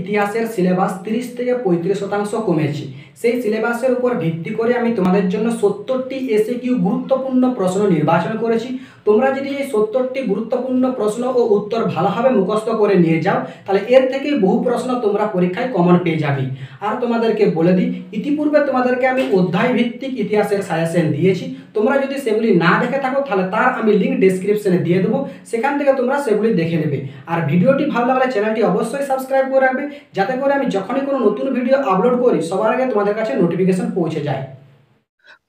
ইতিহাসের সিলেবাস তিরিশ থেকে পঁয়ত্রিশ শতাংশ কমেছে সেই সিলেবাসের উপর ভিত্তি করে আমি তোমাদের জন্য সত্তরটি এসে কিউ গুরুত্বপূর্ণ প্রশ্ন নির্বাচন করেছি তোমরা যদি এই সত্তরটি গুরুত্বপূর্ণ প্রশ্ন ও উত্তর ভালোভাবে মুখস্থ করে নিয়ে যাও তাহলে এর থেকে বহু প্রশ্ন তোমরা পরীক্ষায় কমন পেয়ে যাবে আর তোমাদেরকে বলে দিই ইতিপূর্বে তোমাদেরকে আমি অধ্যায় ভিত্তিক ইতিহাসের সাজেশন দিয়েছি তোমরা যদি সেগুলি না দেখে থাকো তাহলে তার আমি লিঙ্ক ডিসক্রিপশনে দিয়ে দেবো সেখান থেকে তোমরা সেগুলি দেখে নেবে আর ভিডিওটি ভালো লাগলে চ্যানেলটি অবশ্যই সাবস্ক্রাইব করে রাখবে যাতে করে আমি যখনই কোনো নতুন ভিডিও আপলোড করি সবার আগে তোমাদের কাছে নোটিফিকেশন পৌঁছে যায়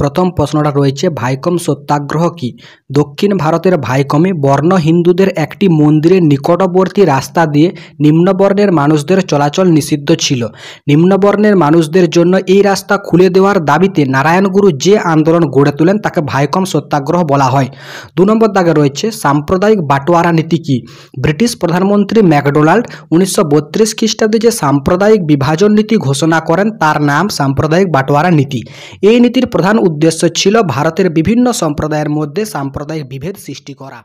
প্রথম প্রশ্নটা রয়েছে ভাইকম সত্যাগ্রহ কি দক্ষিণ ভারতের ভাইকমে বর্ণ হিন্দুদের একটি মন্দিরের নিকটবর্তী রাস্তা দিয়ে নিম্নবর্ণের মানুষদের চলাচল নিষিদ্ধ ছিল নিম্নবর্ণের মানুষদের জন্য এই রাস্তা খুলে দেওয়ার দাবিতে নারায়ণগুরু যে আন্দোলন গড়ে তোলেন তাকে ভাইকম সত্যাগ্রহ বলা হয় দু নম্বর দাগে রয়েছে সাম্প্রদায়িক বাটোয়ারা নীতি কি ব্রিটিশ প্রধানমন্ত্রী ম্যাকডোনাল্ড উনিশশো বত্রিশ খ্রিস্টাব্দে যে সাম্প্রদায়িক বিভাজন নীতি ঘোষণা করেন তার নাম সাম্প্রদায়িক বাটোয়ারা নীতি এই নীতির প্রধান উদ্দেশ্য ছিল ভারতের বিভিন্ন সম্প্রদায়ের মধ্যে সাম্প্রদায়িক বিভেদ সৃষ্টি করা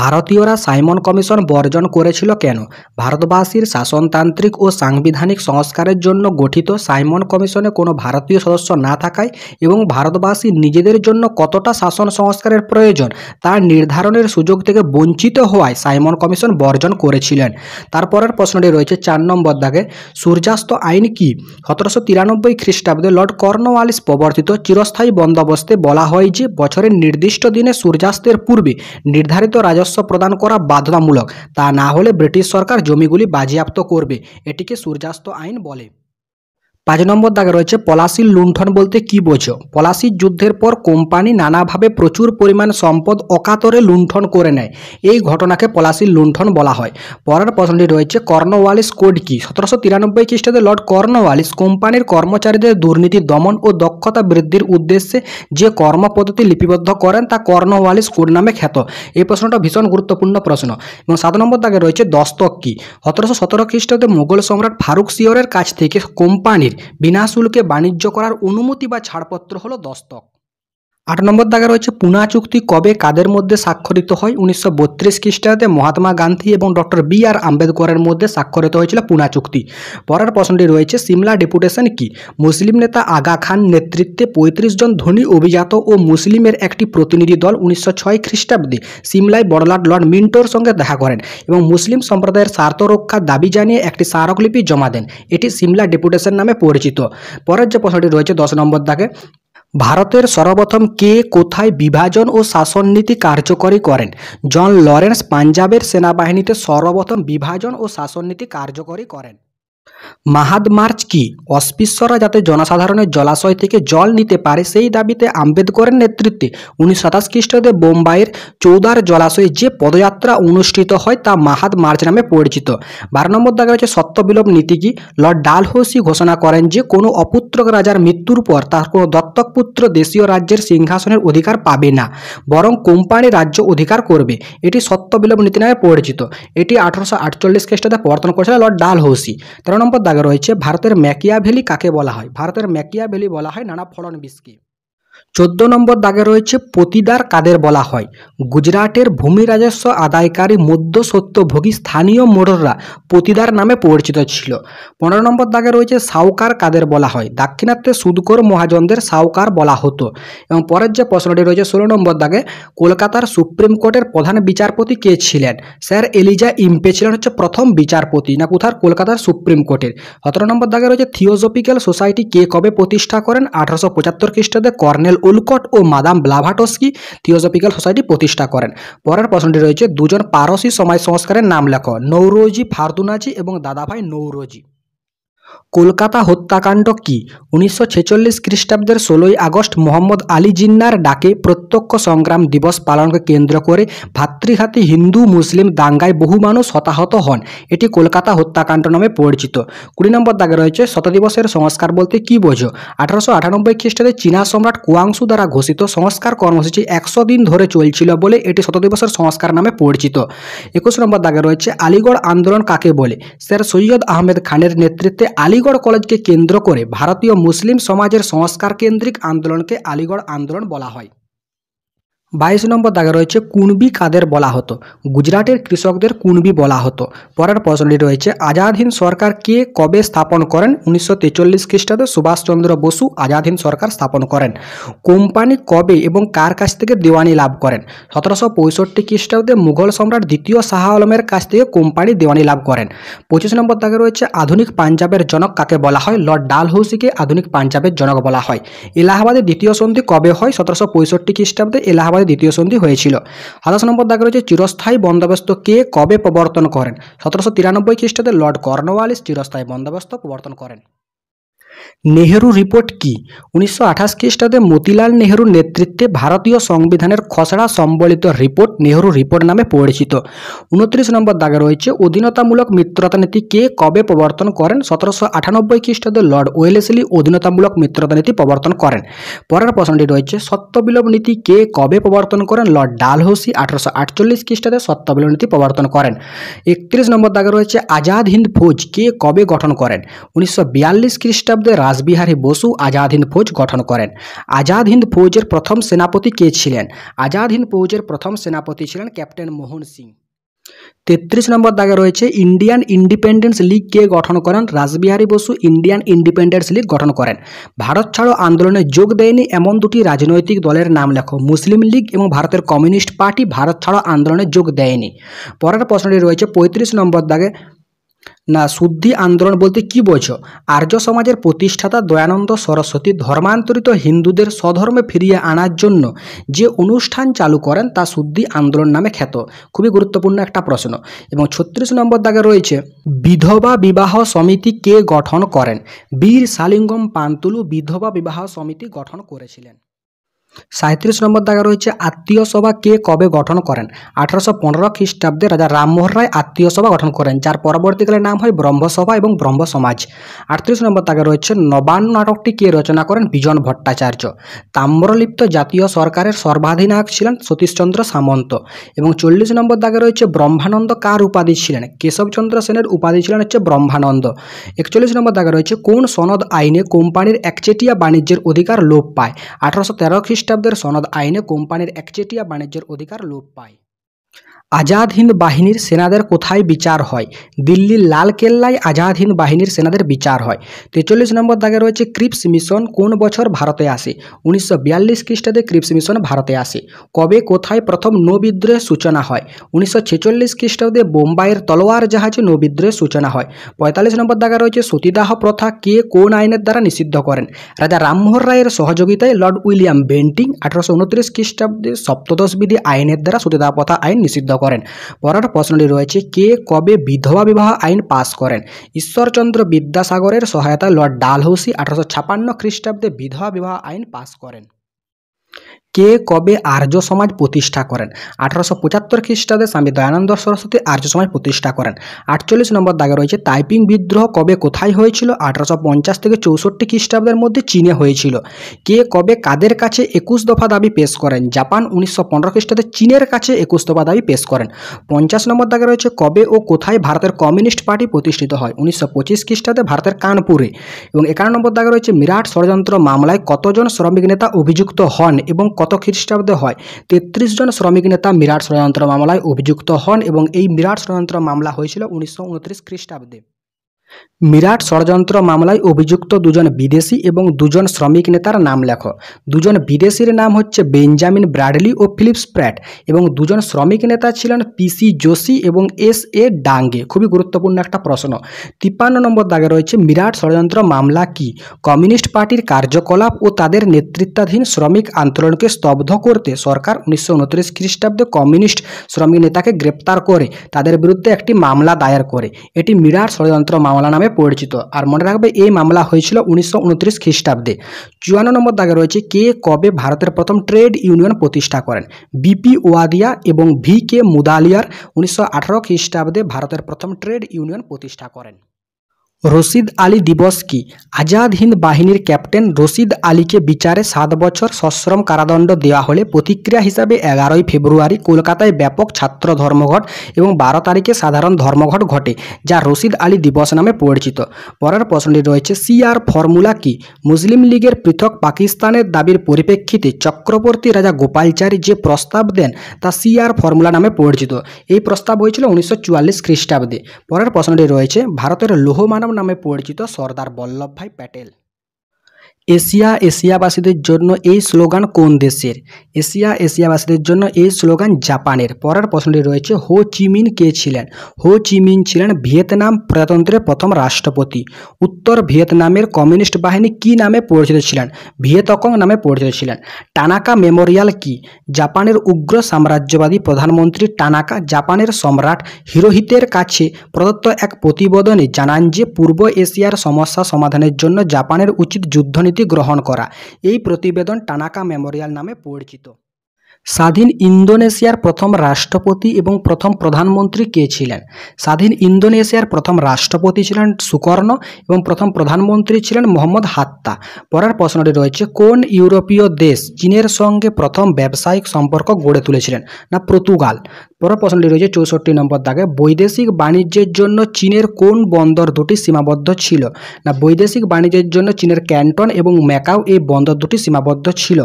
ভারতীয়রা সাইমন কমিশন বর্জন করেছিল কেন ভারতবাসীর শাসনতান্ত্রিক ও সাংবিধানিক সংস্কারের জন্য গঠিত সাইমন কমিশনে কোনো ভারতীয় সদস্য না থাকায় এবং ভারতবাসী নিজেদের জন্য কতটা শাসন সংস্কারের প্রয়োজন তা নির্ধারণের সুযোগ থেকে বঞ্চিত হওয়ায় সাইমন কমিশন বর্জন করেছিলেন তারপরের প্রশ্নটি রয়েছে চার নম্বর দাগে সূর্যাস্ত আইন কি সতেরোশো তিরানব্বই খ্রিস্টাব্দে লর্ড কর্নওয়ালিস প্রবর্তিত চিরস্থায়ী বন্দোবস্তে বলা হয় যে বছরের নির্দিষ্ট দিনে সূর্যাস্তের পূর্বে নির্ধারিত রাজস্ব প্রদান করা বাধ্যতামূলক তা না হলে ব্রিটিশ সরকার জমিগুলি বাজেয়াপ্ত করবে এটিকে সূর্যাস্ত আইন বলে পাঁচ নম্বর দাগে রয়েছে পলাশির লুণ্ঠন বলতে কি বোঝো পলাশির যুদ্ধের পর কোম্পানি নানাভাবে প্রচুর পরিমাণ সম্পদ অকাতরে লুণ্ঠন করে নেয় এই ঘটনাকে পলাশির লুণ্ঠন বলা হয় পরের প্রশ্নটি রয়েছে কর্নওয়ালিস কোড কি সতেরোশো তিরানব্বই খ্রিস্টাব্দে লর্ড কর্নওয়ালিস কোম্পানির কর্মচারীদের দুর্নীতি দমন ও দক্ষতা বৃদ্ধির উদ্দেশ্যে যে কর্মপদ্ধতি লিপিবদ্ধ করেন তা কর্নওয়ালিস কোড নামে খ্যাত এই প্রশ্নটা ভীষণ গুরুত্বপূর্ণ প্রশ্ন এবং সাত নম্বর দাগে রয়েছে দস্তক কি সতেরোশো সতেরো খ্রিস্টাব্দে মুঘল সম্রাট ফারুক সিওরের কাছ থেকে কোম্পানির বিনা শুল্কে বাণিজ্য করার অনুমতি বা ছাড়পত্র হলো দস্তক আট নম্বর দাগে রয়েছে পুনা চুক্তি কবে কাদের মধ্যে স্বাক্ষরিত হয় উনিশশো বত্রিশ খ্রিস্টাব্দে মহাত্মা গান্ধী এবং ডক্টর বি আর আম্বেদকরের মধ্যে স্বাক্ষরিত হয়েছিল পুনা চুক্তি পরের প্রশ্নটি রয়েছে সিমলা ডেপুটেশন কি মুসলিম নেতা আগা খান নেতৃত্বে পঁয়ত্রিশ জন ধনী অভিজাত ও মুসলিমের একটি প্রতিনিধি দল উনিশশো ছয় খ্রিস্টাব্দে সিমলায় বড়লাট লর্ড মিন্টোর সঙ্গে দেখা করেন এবং মুসলিম সম্প্রদায়ের স্বার্থ রক্ষার দাবি জানিয়ে একটি স্মারকলিপি জমা দেন এটি সিমলা ডেপুটেশন নামে পরিচিত পরের যে প্রশ্নটি রয়েছে দশ নম্বর দাগে ভারতের সর্বপ্রথম কে কোথায় বিভাজন ও শাসননীতি কার্যকরী করেন জন লরেন্স পাঞ্জাবের সেনাবাহিনীতে সর্বপ্রথম বিভাজন ও শাসননীতি কার্যকরী করেন মাহাদ মার্চ কি অস্পৃশ্যরা যাতে জনসাধারণের জলাশয় থেকে জল নিতে পারে সেই দাবিতে আম্বেদকরের নেতৃত্বে উনিশ সাতাশ খ্রিস্টাব্দে বোম্বাইয়ের চৌদার জলাশয়ে যে পদযাত্রা অনুষ্ঠিত হয় তা মাহাদ মার্চ নামে পরিচিত বারো নম্বর দাগে রয়েছে সত্যবিলোপ নীতি কি লর্ড ডালহৌসি ঘোষণা করেন যে কোনো অপুত্রক রাজার মৃত্যুর পর তার কোনো দত্তক পুত্র দেশীয় রাজ্যের সিংহাসনের অধিকার পাবে না বরং কোম্পানি রাজ্য অধিকার করবে এটি সত্যবিলোপ নীতি নামে পরিচিত এটি আঠারোশো আটচল্লিশ খ্রিস্টাব্দে প্রবর্তন করেছিল লর্ড ডালহৌসি তার নম্বর দাগে রয়েছে ভারতের ম্যাকিয়া ভ্যালি কাকে বলা হয় ভারতের ম্যাকিয়া ভ্যালি বলা হয় নানা ফলনবিশকে চোদ্দ নম্বর দাগে রয়েছে পতিদার কাদের বলা হয় গুজরাটের ভূমি রাজস্ব আদায়কারী মধ্য সত্যভোগী স্থানীয় মোড়ররা পতিদার নামে পরিচিত ছিল পনেরো নম্বর দাগে রয়েছে সাউকার কাদের বলা হয় দাক্ষিণাত্যে সুদকর মহাজনদের সাউকার বলা হতো এবং পরের যে প্রশ্নটি রয়েছে ষোলো নম্বর দাগে কলকাতার সুপ্রিম কোর্টের প্রধান বিচারপতি কে ছিলেন স্যার এলিজা ইম্পে ছিলেন হচ্ছে প্রথম বিচারপতি না কোথার কলকাতার সুপ্রিম কোর্টের সতেরো নম্বর দাগে রয়েছে থিওজফিক্যাল সোসাইটি কে কবে প্রতিষ্ঠা করেন আঠারোশো পঁচাত্তর খ্রিস্টাব্দে কর্নে কর্নেল উলকট ও মাদাম ব্লাভাটস্কি থিওজফিক্যাল সোসাইটি প্রতিষ্ঠা করেন পরের প্রশ্নটি রয়েছে দুজন পারসি সমাজ সংস্কারের নাম লেখ নৌরোজি ফারদুনাজি এবং দাদাভাই নৌরোজি কলকাতা হত্যাকাণ্ড কি উনিশশো ছেচল্লিশ খ্রিস্টাব্দের ষোলোই আগস্ট মোহাম্মদ আলী জিন্নার ডাকে প্রত্যক্ষ সংগ্রাম দিবস পালনকে কেন্দ্র করে ভাতৃঘাতী হিন্দু মুসলিম দাঙ্গায় বহু মানুষ হতাহত হন এটি কলকাতা হত্যাকাণ্ড নামে পরিচিত কুড়ি নম্বর দাগে রয়েছে শতদিবসের সংস্কার বলতে কি বোঝো আঠারোশো আটানব্বই খ্রিস্টাব্দে চীনা সম্রাট কুয়াংশু দ্বারা ঘোষিত সংস্কার কর্মসূচি একশো দিন ধরে চলছিল বলে এটি শতদিবসের সংস্কার নামে পরিচিত একুশ নম্বর দাগে রয়েছে আলিগড় আন্দোলন কাকে বলে স্যার সৈয়দ আহমেদ খানের নেতৃত্বে আলিগড় কলেজকে কেন্দ্র করে ভারতীয় মুসলিম সমাজের সংস্কার কেন্দ্রিক আন্দোলনকে আলিগড় আন্দোলন বলা হয় বাইশ নম্বর দাগে রয়েছে কুণবি কাদের বলা হতো গুজরাটের কৃষকদের কুণবি বলা হতো পরের প্রশ্নটি রয়েছে আজাদহীন সরকার কে কবে স্থাপন করেন উনিশশো তেচল্লিশ খ্রিস্টাব্দে সুভাষচন্দ্র বসু আজাদহীন সরকার স্থাপন করেন কোম্পানি কবে এবং কার কাছ থেকে দেওয়ানি লাভ করেন সতেরোশো পঁয়ষট্টি খ্রিস্টাব্দে মুঘল সম্রাট দ্বিতীয় শাহ আলমের কাছ থেকে কোম্পানি দেওয়ানি লাভ করেন পঁচিশ নম্বর দাগে রয়েছে আধুনিক পাঞ্জাবের জনক কাকে বলা হয় লর্ড ডালহৌসিকে আধুনিক পাঞ্জাবের জনক বলা হয় এলাহাবাদে দ্বিতীয় সন্ধি কবে হয় সতেরোশো পঁয়ষট্টি খ্রিস্টাব্দে এলাহাবাদ আমাদের দ্বিতীয় সন্ধি হয়েছিল সাতাশ নম্বর দাগে রয়েছে চিরস্থায়ী বন্দোবস্ত কে কবে প্রবর্তন করেন সতেরোশো তিরানব্বই খ্রিস্টাব্দে লর্ড কর্নওয়ালিস চিরস্থায়ী বন্দোবস্ত প্রবর্তন করেন নেহেরু রিপোর্ট কি উনিশশো আঠাশ খ্রিস্টাব্দে মতিলাল নেহেরুর নেতৃত্বে ভারতীয় সংবিধানের খসড়া সম্বলিত রিপোর্ট নেহেরু রিপোর্ট নামে পরিচিত উনত্রিশ নম্বর দাগে রয়েছে অধীনতামূলক মিত্রতা নীতি কে কবে প্রবর্তন করেন সতেরোশো আটানব্বই খ্রিস্টাব্দে লর্ড ওয়েলেসলি অধীনতামূলক মিত্রতা নীতি প্রবর্তন করেন পরের প্রশ্নটি রয়েছে সত্যবিলোপ নীতি কে কবে প্রবর্তন করেন লর্ড ডালহৌসি আঠারোশো আটচল্লিশ খ্রিস্টাব্দে সত্যবিলোপ নীতি প্রবর্তন করেন একত্রিশ নম্বর দাগে রয়েছে আজাদ হিন্দ ফৌজ কে কবে গঠন করেন উনিশশো বিয়াল্লিশ খ্রিস্টাব্দে মধ্যে রাসবিহারী বসু আজাদ হিন্দ ফৌজ গঠন করেন আজাদ হিন্দ ফৌজের প্রথম সেনাপতি কে ছিলেন আজাদ হিন্দ ফৌজের প্রথম সেনাপতি ছিলেন ক্যাপ্টেন মোহন সিং তেত্রিশ নম্বর দাগে রয়েছে ইন্ডিয়ান ইন্ডিপেন্ডেন্স লীগ কে গঠন করেন Rash Behari Bose Indian Independence League গঠন করেন ভারত ছাড়ো আন্দোলনে যোগ দেয়নি এমন দুটি রাজনৈতিক দলের নাম লেখো মুসলিম লীগ এবং ভারতের কমিউনিস্ট পার্টি ভারত ছাড়ো আন্দোলনে যোগ দেয়নি পরের প্রশ্নটি রয়েছে পঁয়ত্রিশ নম্বর দাগে না শুদ্ধি আন্দোলন বলতে কি বোঝো আর্য সমাজের প্রতিষ্ঠাতা দয়ানন্দ সরস্বতী ধর্মান্তরিত হিন্দুদের স্বধর্মে ফিরিয়ে আনার জন্য যে অনুষ্ঠান চালু করেন তা শুদ্ধি আন্দোলন নামে খ্যাত খুবই গুরুত্বপূর্ণ একটা প্রশ্ন এবং ছত্রিশ নম্বর দাগে রয়েছে বিধবা বিবাহ সমিতি কে গঠন করেন বীর শালিঙ্গম পান্তুলু বিধবা বিবাহ সমিতি গঠন করেছিলেন সাঁত্রিশ নম্বর দাগা রয়েছে আত্মীয় সভা কে কবে গঠন করেন আঠারোশো পনেরো খ্রিস্টাব্দে রাজা রামমোহন রায় আত্মীয় সভা গঠন করেন যার পরবর্তীকালে নাম হয় ব্রহ্মসভা এবং ব্রহ্ম সমাজ আটত্রিশ নম্বর দাগা রয়েছে নবান্ন নাটকটি কে রচনা করেন বিজন ভট্টাচার্য তাম্রলিপ্ত জাতীয় সরকারের সর্বাধিনায়ক ছিলেন সতীশচন্দ্র সামন্ত এবং চল্লিশ নম্বর দাগে রয়েছে ব্রহ্মানন্দ কার উপাধি ছিলেন কেশবচন্দ্র সেনের উপাধি ছিলেন হচ্ছে ব্রহ্মানন্দ একচল্লিশ নম্বর দাগে রয়েছে কোন সনদ আইনে কোম্পানির একচেটিয়া বাণিজ্যের অধিকার লোপ পায় আঠারোশো তেরো খ্রিস্ট খ্রিস্টাব্দের সনদ আইনে কোম্পানির একচেটিয়া বাণিজ্যের অধিকার লোপ পায় আজাদ হিন্দ বাহিনীর সেনাদের কোথায় বিচার হয় দিল্লির লাল কেল্লায় আজাদ হিন্দ বাহিনীর সেনাদের বিচার হয় তেচল্লিশ নম্বর দাগে রয়েছে ক্রিপস মিশন কোন বছর ভারতে আসে উনিশশো বিয়াল্লিশ খ্রিস্টাব্দে ক্রিপস মিশন ভারতে আসে কবে কোথায় প্রথম নৌবিদ্রোহের সূচনা হয় উনিশশো ছেচল্লিশ খ্রিস্টাব্দে বোম্বাইয়ের তলোয়ার জাহাজে নৌবিদ্রোহের সূচনা হয় পঁয়তাল্লিশ নম্বর দাগে রয়েছে সতীদাহ প্রথা কে কোন আইনের দ্বারা নিষিদ্ধ করেন রাজা রামমোহন রায়ের সহযোগিতায় লর্ড উইলিয়াম বেন্টিং আঠারোশো উনত্রিশ খ্রিস্টাব্দে সপ্তদশ বিধি আইনের দ্বারা সতীদাহ প্রথা আইন নিষিদ্ধ করেন পরের প্রশ্নটি রয়েছে কে কবে বিধবা বিবাহ আইন পাশ করেন ঈশ্বরচন্দ্র বিদ্যাসাগরের সহায়তা লর্ড ডালহৌসি আঠারোশো ছাপান্ন খ্রিস্টাব্দে বিধবা বিবাহ আইন পাশ করেন কে কবে আর্য সমাজ প্রতিষ্ঠা করেন আঠারোশো পঁচাত্তর খ্রিস্টাব্দে স্বামী দয়ানন্দ সরস্বতী আর্য সমাজ প্রতিষ্ঠা করেন আটচল্লিশ নম্বর দাগে রয়েছে টাইপিং বিদ্রোহ কবে কোথায় হয়েছিল আঠারোশো পঞ্চাশ থেকে চৌষট্টি খ্রিস্টাব্দের মধ্যে চীনে হয়েছিল কে কবে কাদের কাছে একুশ দফা দাবি পেশ করেন জাপান উনিশশো পনেরো খ্রিস্টাব্দে চীনের কাছে একুশ দফা দাবি পেশ করেন পঞ্চাশ নম্বর দাগে রয়েছে কবে ও কোথায় ভারতের কমিউনিস্ট পার্টি প্রতিষ্ঠিত হয় উনিশশো পঁচিশ খ্রিস্টাব্দে ভারতের কানপুরে এবং একান্ন নম্বর দাগে রয়েছে বিরাট ষড়যন্ত্র মামলায় কতজন শ্রমিক নেতা অভিযুক্ত হন এবং কত খ্রিস্টাব্দে হয় তেত্রিশ জন শ্রমিক নেতা মিরাট ষড়যন্ত্র মামলায় অভিযুক্ত হন এবং এই মিরাট ষড়যন্ত্র মামলা হয়েছিল উনিশশো খ্রিস্টাব্দে মিরাট ষড়যন্ত্র মামলায় অভিযুক্ত দুজন বিদেশি এবং দুজন শ্রমিক নেতার নাম লেখ দুজন বিদেশির নাম হচ্ছে বেঞ্জামিন ব্রাডলি ও ফিলিপস প্র্যাট এবং দুজন শ্রমিক নেতা ছিলেন পিসি জোশি এবং এস এ ডাঙ্গে খুবই গুরুত্বপূর্ণ একটা প্রশ্ন তিপ্পান্ন নম্বর দাগে রয়েছে মিরাট ষড়যন্ত্র মামলা কি কমিউনিস্ট পার্টির কার্যকলাপ ও তাদের নেতৃত্বাধীন শ্রমিক আন্দোলনকে স্তব্ধ করতে সরকার উনিশশো উনত্রিশ খ্রিস্টাব্দে কমিউনিস্ট শ্রমিক নেতাকে গ্রেপ্তার করে তাদের বিরুদ্ধে একটি মামলা দায়ের করে এটি মিরাট ষড়যন্ত্র মামলা নামে নামে পরিচিত আর মনে রাখবে এই মামলা হয়েছিল উনিশশো খ্রিস্টাব্দে চুয়ান্ন নম্বর দাগে রয়েছে কে কবে ভারতের প্রথম ট্রেড ইউনিয়ন প্রতিষ্ঠা করেন বিপি ওয়াদিয়া এবং ভি কে মুদালিয়ার উনিশশো খ্রিস্টাব্দে ভারতের প্রথম ট্রেড ইউনিয়ন প্রতিষ্ঠা করেন রশিদ আলী দিবস কি আজাদ হিন্দ বাহিনীর ক্যাপ্টেন রশিদ আলীকে বিচারে সাত বছর সশ্রম কারাদণ্ড দেওয়া হলে প্রতিক্রিয়া হিসাবে এগারোই ফেব্রুয়ারি কলকাতায় ব্যাপক ছাত্র ধর্মঘট এবং বারো তারিখে সাধারণ ধর্মঘট ঘটে যা রশিদ আলী দিবস নামে পরিচিত পরের প্রশ্নটি রয়েছে সিআর ফর্মুলা কি মুসলিম লীগের পৃথক পাকিস্তানের দাবির পরিপ্রেক্ষিতে চক্রবর্তী রাজা গোপালচারী যে প্রস্তাব দেন তা সিআর ফর্মুলা নামে পরিচিত এই প্রস্তাব হয়েছিল উনিশশো চুয়াল্লিশ খ্রিস্টাব্দে পরের প্রশ্নটি রয়েছে ভারতের লৌহমান নামে পরিচিত সর্দার ভাই প্যাটেল এশিয়া এশিয়াবাসীদের জন্য এই স্লোগান কোন দেশের এশিয়া এশিয়াবাসীদের জন্য এই স্লোগান জাপানের পরের প্রশ্নটি রয়েছে হো চিমিন কে ছিলেন হো চিমিন ছিলেন ভিয়েতনাম প্রজাতন্ত্রের প্রথম রাষ্ট্রপতি উত্তর ভিয়েতনামের কমিউনিস্ট বাহিনী কি নামে পরিচিত ছিলেন ভিয়েতকং নামে পরিচিত ছিলেন টানাকা মেমোরিয়াল কি জাপানের উগ্র সাম্রাজ্যবাদী প্রধানমন্ত্রী টানাকা জাপানের সম্রাট হিরোহিতের কাছে প্রদত্ত এক প্রতিবেদনে জানান যে পূর্ব এশিয়ার সমস্যা সমাধানের জন্য জাপানের উচিত যুদ্ধনীতি কর্মসূচি গ্রহণ করা এই প্রতিবেদন টানাকা মেমোরিয়াল নামে পরিচিত স্বাধীন ইন্দোনেশিয়ার প্রথম রাষ্ট্রপতি এবং প্রথম প্রধানমন্ত্রী কে ছিলেন স্বাধীন ইন্দোনেশিয়ার প্রথম রাষ্ট্রপতি ছিলেন সুকর্ণ এবং প্রথম প্রধানমন্ত্রী ছিলেন মোহাম্মদ হাত্তা পরের প্রশ্নটি রয়েছে কোন ইউরোপীয় দেশ চীনের সঙ্গে প্রথম ব্যবসায়িক সম্পর্ক গড়ে তুলেছিলেন না পর্তুগাল পরের প্রশ্নটি রয়েছে চৌষট্টি নম্বর দাগে বৈদেশিক বাণিজ্যের জন্য চীনের কোন বন্দর দুটি সীমাবদ্ধ ছিল না বৈদেশিক বাণিজ্যের জন্য চীনের ক্যান্টন এবং ম্যাকাও এই বন্দর দুটি সীমাবদ্ধ ছিল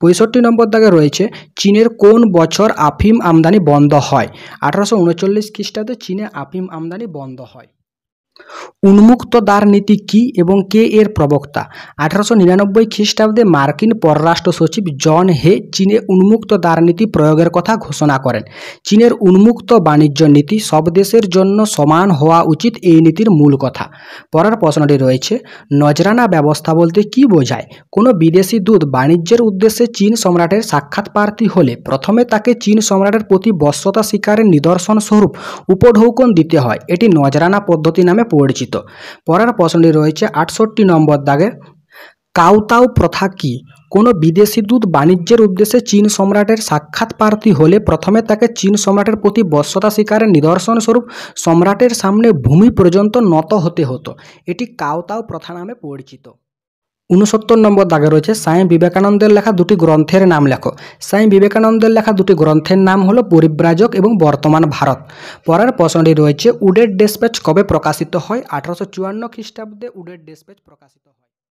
পঁয়ষট্টি নম্বর দাগে রয়েছে চীনের কোন বছর আফিম আমদানি বন্ধ হয় আঠারোশো উনচল্লিশ খ্রিস্টাব্দে চীনে আফিম আমদানি বন্ধ হয় উন্মুক্ত দ্বার নীতি কী এবং কে এর প্রবক্তা আঠারোশো নিরানব্বই খ্রিস্টাব্দে মার্কিন পররাষ্ট্র সচিব জন হে চীনে উন্মুক্ত দ্বার নীতি প্রয়োগের কথা ঘোষণা করেন চীনের উন্মুক্ত বাণিজ্য নীতি সব দেশের জন্য সমান হওয়া উচিত এই নীতির মূল কথা পরের প্রশ্নটি রয়েছে নজরানা ব্যবস্থা বলতে কি বোঝায় কোনো বিদেশি দূত বাণিজ্যের উদ্দেশ্যে চীন সম্রাটের সাক্ষাৎ প্রার্থী হলে প্রথমে তাকে চীন সম্রাটের প্রতি বশ্যতা শিকারের নিদর্শন স্বরূপ উপঢৌকন দিতে হয় এটি নজরানা পদ্ধতি নামে পরিচিত পরের প্রশ্নটি রয়েছে আটষট্টি নম্বর দাগে কাউতাও প্রথা কি কোনো বিদেশি দূত বাণিজ্যের উদ্দেশ্যে চীন সম্রাটের সাক্ষাৎ প্রার্থী হলে প্রথমে তাকে চীন সম্রাটের প্রতি শিকারের নিদর্শন স্বরূপ সম্রাটের সামনে ভূমি পর্যন্ত নত হতে হতো এটি কাউতাও প্রথা নামে পরিচিত উনসত্তর নম্বর দাগে রয়েছে স্বামী বিবেকানন্দের লেখা দুটি গ্রন্থের নাম লেখো স্বামী বিবেকানন্দের লেখা দুটি গ্রন্থের নাম হলো পরিব্রাজক এবং বর্তমান ভারত পরের প্রশ্নটি রয়েছে উডের ডেসপ্যাচ কবে প্রকাশিত হয় আঠারোশো চুয়ান্ন খ্রিস্টাব্দে উডের ডেসপ্যাচ প্রকাশিত হয়